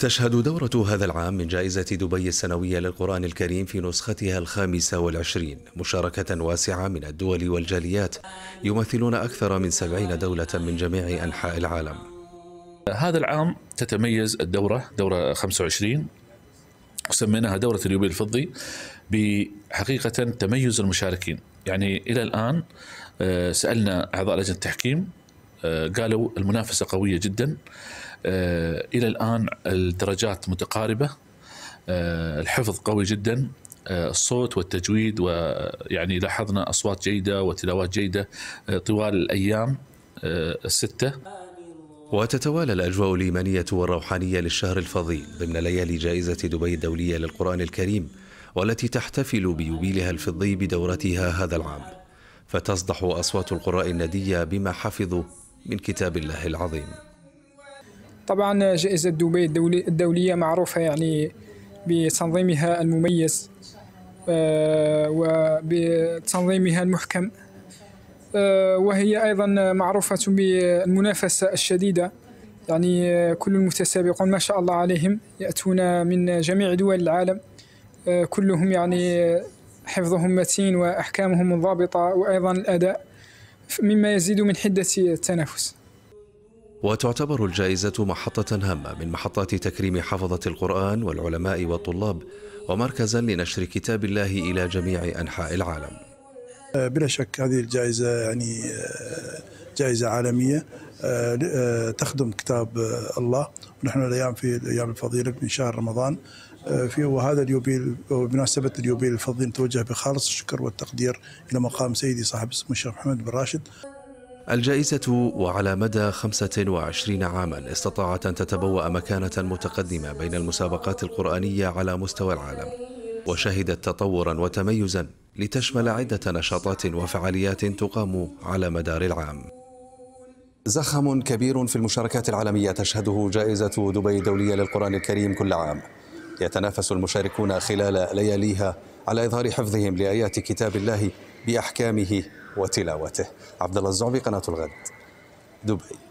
تشهد دورة هذا العام من جائزة دبي السنوية للقرآن الكريم في نسختها الخامسة والعشرين مشاركة واسعة من الدول والجاليات يمثلون أكثر من سبعين دولة من جميع أنحاء العالم هذا العام تتميز الدورة دورة 25 سميناها دورة اليوبي الفضي بحقيقة تميز المشاركين يعني إلى الآن آه، سألنا أعضاء لجنة التحكيم آه، قالوا المنافسة قوية جدا آه، الى الان الدرجات متقاربه آه، الحفظ قوي جدا آه، الصوت والتجويد ويعني لاحظنا اصوات جيده وتلاوات جيده طوال الايام السته وتتوالى الاجواء الايمانيه والروحانيه للشهر الفضيل ضمن ليالي جائزه دبي الدوليه للقران الكريم والتي تحتفل بيوبيلها الفضي بدورتها هذا العام فتصدح اصوات القراء النديه بما حفظوا من كتاب الله العظيم طبعا جائزة دبي الدولية معروفة يعني بتنظيمها المميز آه، وبتنظيمها المحكم آه، وهي أيضا معروفة بالمنافسة الشديدة يعني كل المتسابقون ما شاء الله عليهم يأتون من جميع دول العالم آه، كلهم يعني حفظهم متين وأحكامهم منضبطة وأيضا الأداء مما يزيد من حدة التنافس وتعتبر الجائزة محطة هامة من محطات تكريم حفظة القرآن والعلماء والطلاب ومركزا لنشر كتاب الله إلى جميع أنحاء العالم آه، بلا شك هذه الجائزة يعني آه، جائزة عالمية آه، تخدم كتاب الله ونحن الأيام في الأيام الفضيلة من شهر رمضان في وهذا اليوبيل وبمناسبة اليوبيل الفضيل نتوجه بخالص الشكر والتقدير إلى مقام سيدي صاحب السمو الشيخ محمد بن راشد الجائزة وعلى مدى 25 عاما استطاعت أن تتبوأ مكانة متقدمة بين المسابقات القرآنية على مستوى العالم وشهدت تطورا وتميزا لتشمل عدة نشاطات وفعاليات تقام على مدار العام زخم كبير في المشاركات العالمية تشهده جائزة دبي الدولية للقرآن الكريم كل عام يتنافس المشاركون خلال لياليها على إظهار حفظهم لآيات كتاب الله بأحكامه وتلاوته عبد الله الزعبي قناة الغد دبي